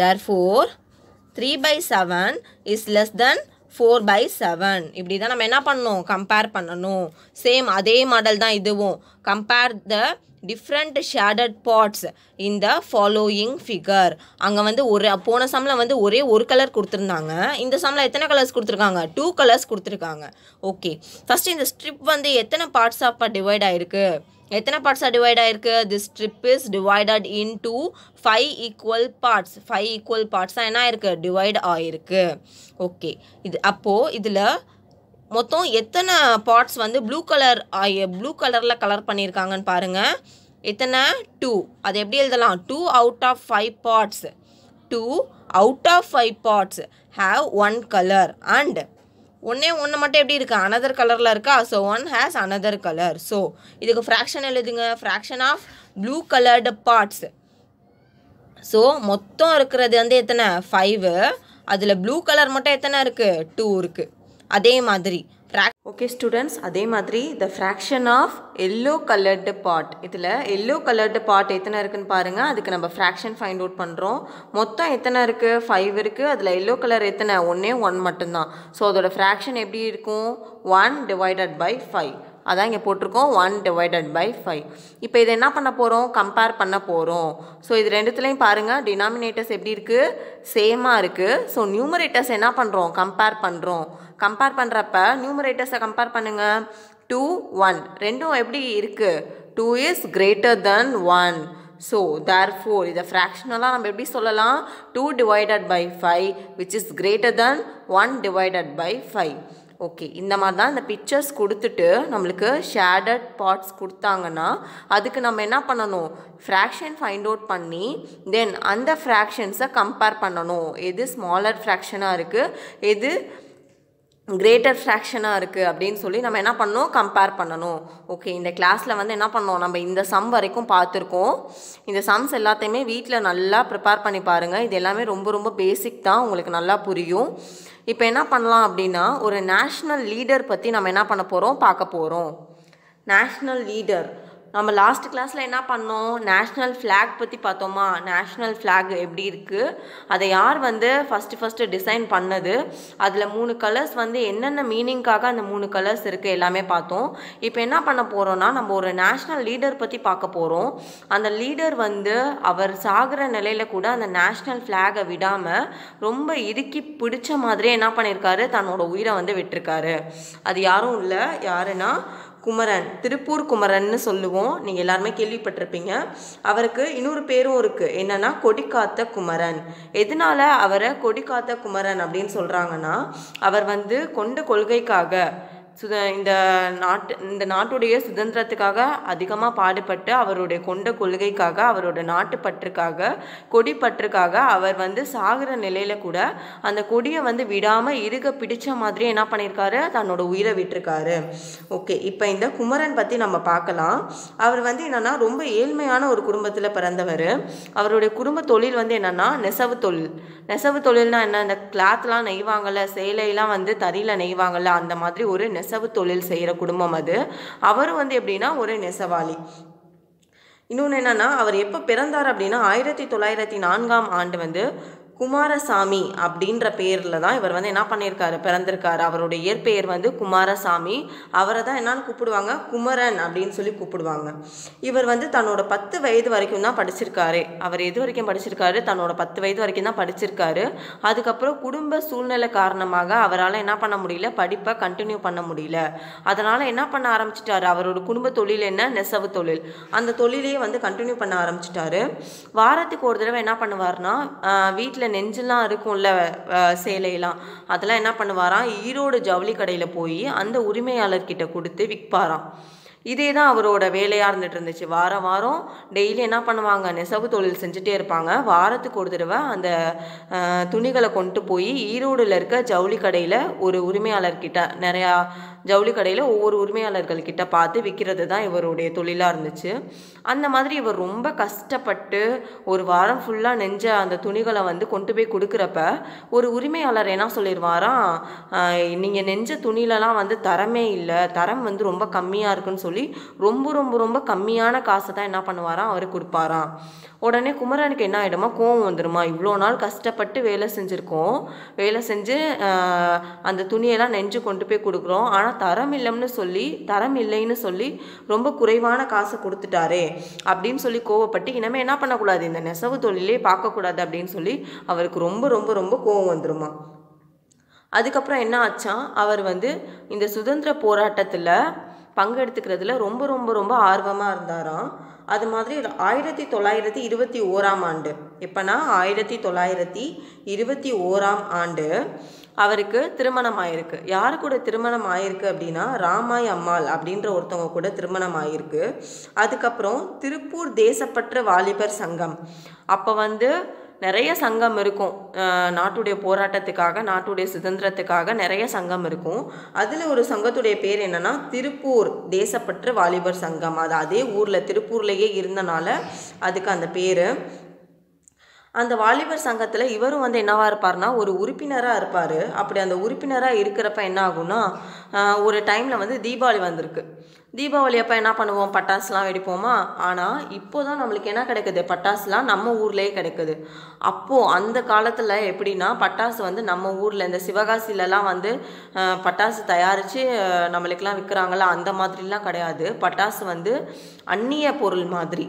therefore three by seven is less than four by seven இப்படி தான் நம்ம என்ன பண்ணணும் கம்பேர் பண்ணணும் சேம் அதே மாடல் தான் இதுவும் compare the different shaded parts in the following figure அங்கே வந்து ஒரு போன சம்மில் வந்து ஒரே ஒரு கலர் கொடுத்துருந்தாங்க இந்த சம்மில் எத்தனை கலர்ஸ் கொடுத்துருக்காங்க டூ கலர்ஸ் கொடுத்துருக்காங்க ஓகே ஃபஸ்ட்டு இந்த ஸ்ட்ரிப் வந்து எத்தனை பார்ட்ஸ் ஆஃப் டிவைட் ஆகிருக்கு எத்தனை பார்ட்ஸாக டிவைட் ஆகிருக்கு this strip is divided into five equal parts five equal பார்ட்ஸாக என்ன ஆயிருக்கு டிவைட் ஆகிருக்கு ஓகே இது அப்போது இதில் மொத்தம் எத்தனை பார்ட்ஸ் வந்து ப்ளூ கலர் ஆகிய ப்ளூ கலரில் கலர் பண்ணியிருக்காங்கன்னு பாருங்கள் எத்தனை டூ அது எப்படி எழுதலாம் two out of five parts two out of five parts have one colour and ஒன்றே ஒன்று மட்டும் எப்படி இருக்குது அனதர் கலரில் இருக்கா so one has another colour so இதுக்கு ஃப்ராக்ஷன் எழுதுங்க fraction of blue coloured parts so மொத்தம் இருக்கிறது வந்து எத்தனை ஃபைவு அதில் ப்ளூ கலர் மட்டும் எத்தனை இருக்குது டூ இருக்குது அதே மாதிரி ஓகே ஸ்டூடெண்ட்ஸ் அதே மாதிரி the fraction of yellow coloured part இதில் எல்லோ கலர்டு பார்ட் எத்தனை இருக்குன்னு பாருங்கள் அதுக்கு நம்ம ஃப்ராக்ஷன் ஃபைண்ட் அவுட் பண்ணுறோம் மொத்தம் எத்தனை இருக்குது ஃபைவ் இருக்குது அதில் எல்லோ கலர் எத்தனை ஒன்றே ஒன் மட்டும்தான் ஸோ அதோட ஃப்ராக்ஷன் எப்படி இருக்கும் ஒன் டிவைடட் பை ஃபைவ் அதான் இங்கே போட்டிருக்கோம் ஒன் டிவைடட் பை ஃபைவ் இப்போ இதை என்ன பண்ண போகிறோம் கம்பேர் பண்ண போகிறோம் ஸோ இது ரெண்டுத்துலேயும் பாருங்கள் டினாமினேட்டர்ஸ் எப்படி இருக்குது சேமாக இருக்குது ஸோ நியூமரேட்டர்ஸ் என்ன பண்ணுறோம் கம்பேர் பண்ணுறோம் கம்பேர் பண்ணுறப்ப நியூமரேட்டர்ஸை கம்பேர் பண்ணுங்கள் டூ ஒன் ரெண்டும் எப்படி இருக்குது two is greater than one so therefore இதை ஃப்ராக்ஷனலாக நம்ம எப்படி சொல்லலாம் two divided by five which is greater than one divided by five okay இந்த மாதிரி தான் இந்த பிக்சர்ஸ் கொடுத்துட்டு நம்மளுக்கு ஷேடட் பார்ட்ஸ் கொடுத்தாங்கன்னா அதுக்கு நம்ம என்ன பண்ணணும் ஃப்ராக்ஷன் ஃபைண்ட் அவுட் பண்ணி தென் அந்த ஃப்ராக்ஷன்ஸை கம்பேர் பண்ணணும் எது ஸ்மாலர் ஃப்ராக்ஷனாக இருக்குது எது கிரேட்டர் ஃப்ராக்ஷனாக இருக்குது அப்படின்னு சொல்லி நம்ம என்ன பண்ணணும் கம்பேர் பண்ணணும் ஓகே இந்த கிளாஸில் வந்து என்ன பண்ணோம் நம்ம இந்த சம் வரைக்கும் பார்த்துருக்கோம் இந்த சம்ஸ் எல்லாத்தையுமே வீட்டில் நல்லா ப்ரிப்பேர் பண்ணி பாருங்கள் இது எல்லாமே ரொம்ப ரொம்ப பேசிக் தான் உங்களுக்கு நல்லா புரியும் இப்போ என்ன பண்ணலாம் அப்படின்னா ஒரு நேஷ்னல் லீடர் பற்றி நம்ம என்ன பண்ண போகிறோம் பார்க்க போகிறோம் நேஷ்னல் லீடர் நம்ம லாஸ்ட் கிளாஸில் என்ன பண்ணோம் நேஷ்னல் ஃப்ளாக் பற்றி பார்த்தோமா நேஷ்னல் ஃப்ளாக் எப்படி இருக்குது அதை யார் வந்து ஃபஸ்ட்டு ஃபஸ்ட்டு டிசைன் பண்ணது அதில் மூணு கலர்ஸ் வந்து என்னென்ன மீனிங்க்காக அந்த மூணு கலர்ஸ் இருக்குது எல்லாமே பார்த்தோம் இப்போ என்ன பண்ண போகிறோன்னா நம்ம ஒரு நேஷ்னல் லீடர் பற்றி பார்க்க போகிறோம் அந்த லீடர் வந்து அவர் சாகிற நிலையில் கூட அந்த நேஷ்னல் ஃப்ளாகை விடாமல் ரொம்ப இறுக்கி பிடிச்ச மாதிரியே என்ன பண்ணியிருக்காரு தன்னோட உயிரை வந்து விட்டுருக்காரு அது யாரும் இல்லை யாருன்னா குமரன் திருப்பூர் குமரன்னு சொல்லுவோம் நீங்கள் எல்லாருமே கேள்விப்பட்டிருப்பீங்க அவருக்கு இன்னொரு பேரும் இருக்குது என்னென்னா கொடிக்காத்த குமரன் எதனால் அவரை கொடிக்காத்த குமரன் அப்படின்னு சொல்கிறாங்கன்னா அவர் வந்து கொண்ட கொள்கைக்காக சுத இந்த நாட்டு இந்த நாட்டுடைய சுதந்திரத்துக்காக அதிகமாக பாடுபட்டு அவருடைய கொண்ட கொள்கைக்காக அவரோட நாட்டுப்பற்றுக்காக கொடிப்பற்றுக்காக அவர் வந்து சாகிற நிலையில் கூட அந்த கொடியை வந்து விடாமல் இருக பிடிச்ச மாதிரி என்ன பண்ணியிருக்காரு தன்னோட உயிரை விட்டுருக்காரு ஓகே இப்போ இந்த குமரன் பற்றி நம்ம பார்க்கலாம் அவர் வந்து என்னென்னா ரொம்ப ஏழ்மையான ஒரு குடும்பத்தில் பிறந்தவர் அவருடைய குடும்ப தொழில் வந்து என்னென்னா நெசவு தொழில் நெசவு தொழில்னால் என்ன இந்த கிளாத்லாம் நெய்வாங்கல்ல சேலையெல்லாம் வந்து தறியில் நெய்வாங்கல்ல அந்த மாதிரி ஒரு நெசவு தொழில் செய்கிற குடும்பம் அது அவரும் வந்து எப்படின்னா ஒரு நெசவாளி இன்னொன்று என்னென்னா அவர் எப்போ பிறந்தார் அப்படின்னா ஆயிரத்தி தொள்ளாயிரத்தி நான்காம் ஆண்டு வந்து குமாரசாமி அப்படின்ற பேரில் தான் இவர் வந்து என்ன பண்ணியிருக்காரு பிறந்திருக்காரு அவருடைய இயற்பெயர் வந்து குமாரசாமி அவரை தான் என்னான்னு கூப்பிடுவாங்க குமரன் அப்படின்னு சொல்லி கூப்பிடுவாங்க இவர் வந்து தன்னோட பத்து வயது வரைக்கும் தான் படிச்சிருக்காரு அவர் எது வரைக்கும் படிச்சிருக்காரு தன்னோட பத்து வயது வரைக்கும் தான் படிச்சிருக்காரு அதுக்கப்புறம் குடும்ப சூழ்நிலை காரணமாக அவரால் என்ன பண்ண முடியல படிப்பை கண்டினியூ பண்ண முடியல அதனால் என்ன பண்ண ஆரம்பிச்சிட்டாரு அவரோட குடும்ப தொழில் என்ன நெசவு தொழில் அந்த தொழிலையே வந்து கண்டினியூ பண்ண ஆரம்பிச்சிட்டாரு வாரத்துக்கு ஒரு தடவை என்ன பண்ணுவார்னா வீட்டில் கீழே நெஞ்செல்லாம் இருக்கும்ல சேலையெல்லாம் அதெல்லாம் என்ன பண்ணுவாராம் ஈரோடு ஜவுளி கடையில் போய் அந்த உரிமையாளர்கிட்ட கொடுத்து விற்பாராம் இதே தான் அவரோட வேலையாக இருந்துகிட்டு இருந்துச்சு வாரம் வாரம் டெய்லி என்ன பண்ணுவாங்க நெசவு தொழில் செஞ்சுட்டே இருப்பாங்க வாரத்துக்கு ஒரு தடவை அந்த துணிகளை கொண்டு போய் ஈரோடில் இருக்க ஜவுளி கடையில் ஒரு உரிமையாளர்கிட்ட நிறையா ஜவுளி கடையில் ஒவ்வொரு உரிமையாளர்கள்கிட்ட பார்த்து விற்கிறது தான் இவருடைய தொழிலாக இருந்துச்சு அந்த மாதிரி இவர் ரொம்ப கஷ்டப்பட்டு ஒரு வாரம் ஃபுல்லாக நெஞ்ச அந்த துணிகளை வந்து கொண்டு போய் கொடுக்குறப்ப ஒரு உரிமையாளர் என்ன சொல்லிடுவாராம் நீங்கள் நெஞ்ச துணிலலாம் வந்து தரமே இல்லை தரம் வந்து ரொம்ப கம்மியாக இருக்குன்னு சொல்லி ரொம்ப ரொம்ப ரொம்ப கம்மியான காசை தான் என்ன பண்ணுவாராம் அவர் கொடுப்பாராம் உடனே குமரனுக்கு என்ன ஆகிடுமா கோவம் வந்துடுமா இவ்வளோ நாள் கஷ்டப்பட்டு வேலை செஞ்சுருக்கோம் வேலை செஞ்சு அந்த துணியெல்லாம் நெஞ்சு கொண்டு போய் கொடுக்குறோம் ஆனால் தரம் இல்லைன்னு சொல்லி தரம் இல்லைன்னு சொல்லி ரொம்ப குறைவான காசை கொடுத்துட்டாரே அப்படின்னு சொல்லி கோவப்பட்டு இனிமேல் என்ன பண்ணக்கூடாது இந்த நெசவு தொழிலே பார்க்கக்கூடாது அப்படின்னு சொல்லி அவருக்கு ரொம்ப ரொம்ப ரொம்ப கோவம் வந்துடுமா அதுக்கப்புறம் என்ன ஆச்சா அவர் வந்து இந்த சுதந்திர போராட்டத்தில் பங்கெடுத்துக்கிறதுல ரொம்ப ரொம்ப ரொம்ப ஆர்வமாக இருந்தாராம் அது மாதிரி ஆயிரத்தி தொள்ளாயிரத்தி இருபத்தி ஓராம் ஆண்டு எப்போனா ஆயிரத்தி தொள்ளாயிரத்தி இருபத்தி ஓராம் ஆண்டு அவருக்கு திருமணம் ஆயிருக்கு யார் கூட திருமணம் ஆயிருக்கு அப்படின்னா ராமாய் அம்மாள் அப்படின்ற ஒருத்தவங்க கூட திருமணம் ஆயிருக்கு அதுக்கப்புறம் திருப்பூர் தேசப்பற்ற வாலிபர் சங்கம் அப்போ வந்து நிறைய சங்கம் இருக்கும் நாட்டுடைய போராட்டத்துக்காக நாட்டுடைய சுதந்திரத்துக்காக நிறைய சங்கம் இருக்கும் அதில் ஒரு சங்கத்துடைய பேர் என்னென்னா திருப்பூர் தேசப்பற்று வாலிபர் சங்கம் அது அதே ஊரில் திருப்பூர்லேயே இருந்தனால அதுக்கு அந்த பேர் அந்த வாலிபர் சங்கத்தில் இவரும் வந்து என்னவாக இருப்பார்னா ஒரு உறுப்பினராக இருப்பார் அப்படி அந்த உறுப்பினராக இருக்கிறப்ப என்ன ஆகும்னா ஒரு டைமில் வந்து தீபாவளி வந்திருக்கு தீபாவளி அப்போ என்ன பண்ணுவோம் பட்டாசுலாம் வெடிப்போமா ஆனால் இப்போ தான் நம்மளுக்கு என்ன கிடைக்குது பட்டாசுலாம் நம்ம ஊர்லேயே கிடைக்குது அப்போது அந்த காலத்தில் எப்படின்னா பட்டாசு வந்து நம்ம ஊரில் இந்த சிவகாசிலலாம் வந்து பட்டாசு தயாரித்து நம்மளுக்கெல்லாம் விற்கிறாங்களா அந்த மாதிரிலாம் கிடையாது பட்டாசு வந்து அந்நிய பொருள் மாதிரி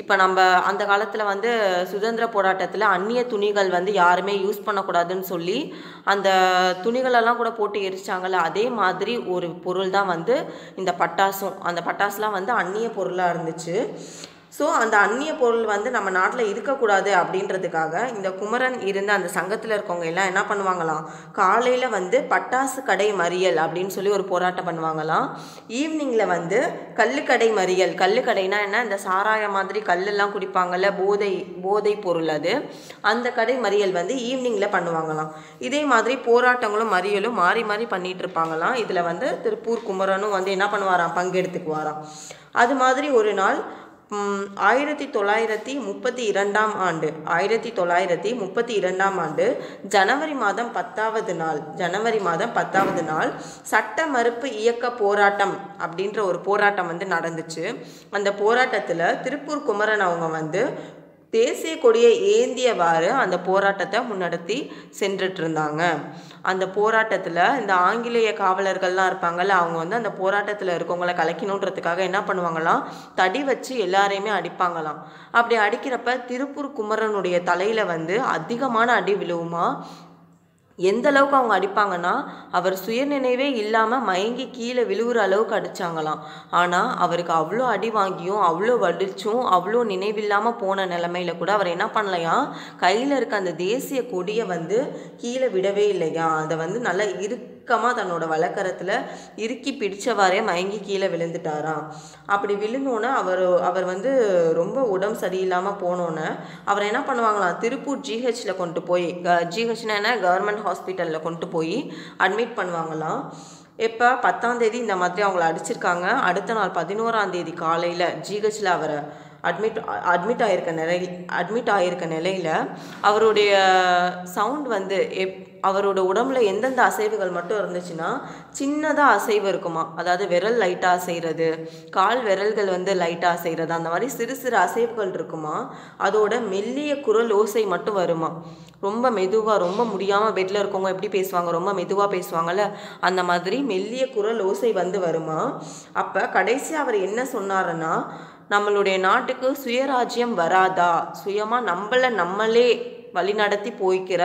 இப்போ நம்ம அந்த காலத்தில் வந்து சுதந்திர போராட்டத்தில் அந்நிய துணிகள் வந்து யாருமே யூஸ் பண்ணக்கூடாதுன்னு சொல்லி அந்த துணிகளெல்லாம் கூட போட்டு எரிச்சாங்கள்ல அதே மாதிரி ஒரு பொருள் தான் வந்து இந்த பட்டாசும் அந்த பட்டாசுலாம் வந்து அந்நிய பொருளாக இருந்துச்சு ஸோ அந்த அந்நிய பொருள் வந்து நம்ம நாட்டில் இருக்கக்கூடாது அப்படின்றதுக்காக இந்த குமரன் இருந்த அந்த சங்கத்தில் இருக்கவங்க எல்லாம் என்ன பண்ணுவாங்களாம் காலையில் வந்து பட்டாசு கடை மறியல் அப்படின்னு சொல்லி ஒரு போராட்டம் பண்ணுவாங்களாம் ஈவினிங்கில் வந்து கல்லுக்கடை மறியல் கல்லுக்கடைனா என்ன இந்த சாராய மாதிரி கல்லெல்லாம் குடிப்பாங்கள்ல போதை போதை பொருள் அது அந்த கடை மறியல் வந்து ஈவினிங்கில் பண்ணுவாங்களாம் இதே மாதிரி போராட்டங்களும் மறியலும் மாறி மாறி பண்ணிகிட்டு இருப்பாங்களாம் இதில் வந்து திருப்பூர் குமரனும் வந்து என்ன பண்ணுவாராம் பங்கெடுத்துக்குவாராம் அது மாதிரி ஒரு நாள் ஆயிரத்தி தொள்ளாயிரத்தி முப்பத்தி இரண்டாம் ஆண்டு ஆயிரத்தி தொள்ளாயிரத்தி முப்பத்தி இரண்டாம் ஆண்டு ஜனவரி மாதம் பத்தாவது நாள் ஜனவரி மாதம் பத்தாவது நாள் சட்ட மறுப்பு இயக்க போராட்டம் அப்படின்ற ஒரு போராட்டம் வந்து நடந்துச்சு அந்த போராட்டத்தில் திருப்பூர் குமரன் அவங்க வந்து தேசிய கொடியை ஏந்தியவாறு அந்த போராட்டத்தை முன்னெடுத்தி சென்றுட்டு இருந்தாங்க அந்த போராட்டத்தில் இந்த ஆங்கிலேய காவலர்கள்லாம் இருப்பாங்கள்ல அவங்க வந்து அந்த போராட்டத்தில் இருக்கவங்கள கலைக்கணுன்றதுக்காக என்ன பண்ணுவாங்களாம் தடி வச்சு எல்லாரையுமே அடிப்பாங்களாம் அப்படி அடிக்கிறப்ப திருப்பூர் குமரனுடைய தலையில் வந்து அதிகமான அடி விழுவுமா எந்த அளவுக்கு அவங்க அடிப்பாங்கன்னா அவர் சுயநினைவே இல்லாமல் மயங்கி கீழே விழுவுற அளவுக்கு அடித்தாங்களாம் ஆனால் அவருக்கு அவ்வளோ அடி வாங்கியும் அவ்வளோ வடிச்சும் அவ்வளோ நினைவில்லாமல் போன நிலமையில கூட அவர் என்ன பண்ணலையாம் கையில் இருக்க அந்த தேசிய கொடியை வந்து கீழே விடவே இல்லையா அதை வந்து நல்லா இரு இறுக்கமாக தன்னோட வழக்கரத்தில் இறுக்கி பிடித்தவாறே மயங்கி கீழே விழுந்துட்டாராம் அப்படி விழுந்தோன்னே அவர் அவர் வந்து ரொம்ப உடம்பு சரியில்லாமல் போனோன்னே அவர் என்ன பண்ணுவாங்களாம் திருப்பூர் ஜிஹெச்சில் கொண்டு போய் ஜிஹெச்னா என்ன கவர்மெண்ட் ஹாஸ்பிட்டலில் கொண்டு போய் அட்மிட் பண்ணுவாங்களாம் இப்போ பத்தாம் தேதி இந்த மாதிரி அவங்கள அடிச்சிருக்காங்க அடுத்த நாள் பதினோராந்தேதி காலையில் ஜிஹெச்சில் அவரை அட்மிட் அட்மிட் ஆகிருக்க நிலை அட்மிட் ஆகிருக்க நிலையில் அவருடைய சவுண்ட் வந்து எப் அவரோட உடம்புல எந்தெந்த அசைவுகள் மட்டும் இருந்துச்சுன்னா சின்னதாக அசைவு இருக்குமா அதாவது விரல் லைட்டாக அசைகிறது கால் விரல்கள் வந்து லைட்டாக அசைகிறது அந்த மாதிரி சிறு சிறு அசைவுகள் இருக்குமா அதோட மெல்லிய குரல் ஓசை மட்டும் வருமா ரொம்ப மெதுவாக ரொம்ப முடியாமல் பெட்டில் இருக்கவங்க எப்படி பேசுவாங்க ரொம்ப மெதுவாக பேசுவாங்கள்ல அந்த மாதிரி மெல்லிய குரல் ஓசை வந்து வருமா அப்போ கடைசி அவர் என்ன சொன்னாருன்னா நம்மளுடைய நாட்டுக்கு சுயராஜ்யம் வராதா சுயமாக நம்மளை நம்மளே வழிநடத்தி போய்க்கிற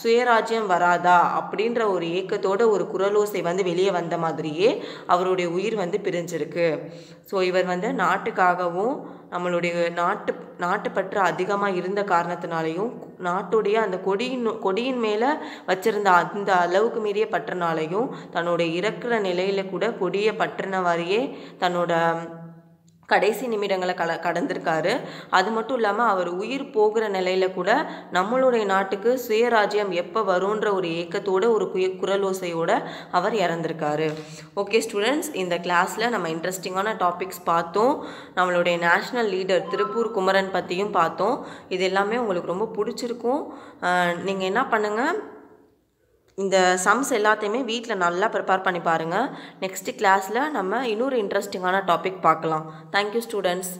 சுயராஜ்யம் வராதா அப்படின்ற ஒரு ஏக்கத்தோட ஒரு குரலோசை வந்து வெளியே வந்த மாதிரியே அவருடைய உயிர் வந்து பிரிஞ்சிருக்கு ஸோ இவர் வந்து நாட்டுக்காகவும் நம்மளுடைய நாட்டு நாட்டுப்பற்று அதிகமாக இருந்த காரணத்தினாலையும் நாட்டுடைய அந்த கொடியின் கொடியின் மேலே வச்சிருந்த அந்த அளவுக்கு மீறிய பற்றனாலையும் தன்னுடைய இறக்குற நிலையில் கூட கொடியை பற்றின வாரியே தன்னோட கடைசி நிமிடங்களை கல கடந்திருக்காரு அது மட்டும் இல்லாமல் அவர் உயிர் போகிற நிலையில் கூட நம்மளுடைய நாட்டுக்கு சுயராஜ்யம் எப்போ வரும்ன்ற ஒரு ஏக்கத்தோட ஒரு குய குரல் ஓசையோடு அவர் இறந்திருக்காரு ஓகே ஸ்டூடெண்ட்ஸ் இந்த கிளாஸில் நம்ம இன்ட்ரெஸ்டிங்கான டாபிக்ஸ் பார்த்தோம் நம்மளுடைய நேஷ்னல் லீடர் திருப்பூர் குமரன் பற்றியும் பார்த்தோம் இது எல்லாமே உங்களுக்கு ரொம்ப பிடிச்சிருக்கும் நீங்கள் என்ன பண்ணுங்கள் இந்த சம்ஸ் எல்லாத்தையுமே வீட்டில் நல்லா ப்ரிப்பேர் பண்ணி பாருங்கள் நெக்ஸ்ட்டு கிளாஸில் நம்ம இன்னொரு இன்ட்ரெஸ்டிங்கான டாபிக் பார்க்கலாம் தேங்க்யூ ஸ்டூடெண்ட்ஸ்